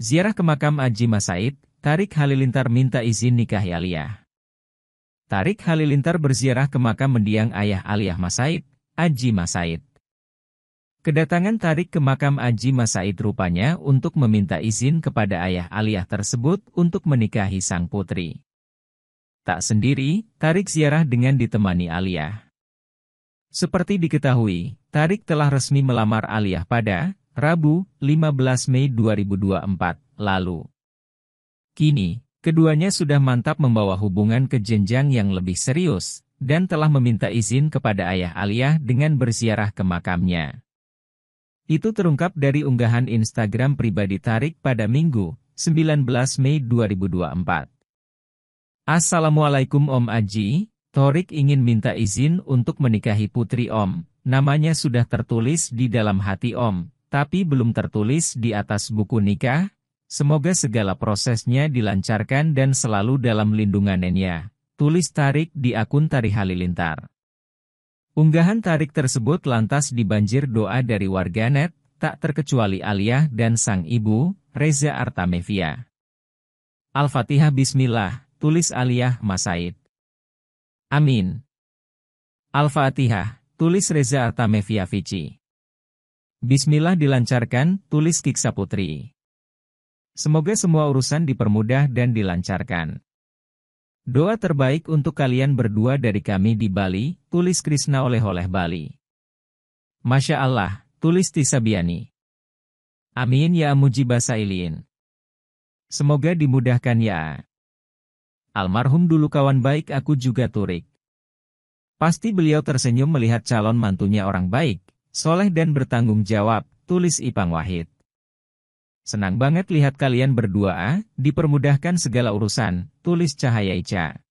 Ziarah ke makam Aji Masaid, Tarik Halilintar minta izin nikah Yalia. Tarik Halilintar berziarah ke makam mendiang ayah Aliyah Masaid, Aji Masaid. Kedatangan Tarik ke makam Aji Masaid rupanya untuk meminta izin kepada ayah Aliyah tersebut untuk menikahi sang putri. Tak sendiri, Tarik ziarah dengan ditemani Aliyah. Seperti diketahui, Tarik telah resmi melamar Aliyah pada Rabu, 15 Mei 2024, lalu. Kini, keduanya sudah mantap membawa hubungan ke jenjang yang lebih serius, dan telah meminta izin kepada ayah Aliyah dengan berziarah ke makamnya. Itu terungkap dari unggahan Instagram pribadi Tarik pada Minggu, 19 Mei 2024. Assalamualaikum Om Aji, Torik ingin minta izin untuk menikahi putri Om, namanya sudah tertulis di dalam hati Om, tapi belum tertulis di atas buku nikah, semoga segala prosesnya dilancarkan dan selalu dalam lindungan Nenya. Tulis Tarik di akun Tari Halilintar. Unggahan Tarik tersebut lantas dibanjir doa dari warganet, tak terkecuali Aliyah dan sang ibu, Reza Artamevia. Al-Fatihah Bismillah, tulis Aliyah Masaid. Amin. Al-Fatihah, tulis Reza Artamevia Vici. Bismillah dilancarkan, tulis Kiksa Putri. Semoga semua urusan dipermudah dan dilancarkan. Doa terbaik untuk kalian berdua dari kami di Bali, tulis Krishna oleh-oleh Bali. Masya Allah, tulis Tisabiani. Amin ya mujibasa sailin. Semoga dimudahkan ya. Almarhum dulu kawan baik aku juga turik. Pasti beliau tersenyum melihat calon mantunya orang baik, Soleh dan bertanggung jawab, tulis Ipang Wahid. Senang banget lihat kalian berdua, ah. dipermudahkan segala urusan, tulis Cahaya Ica.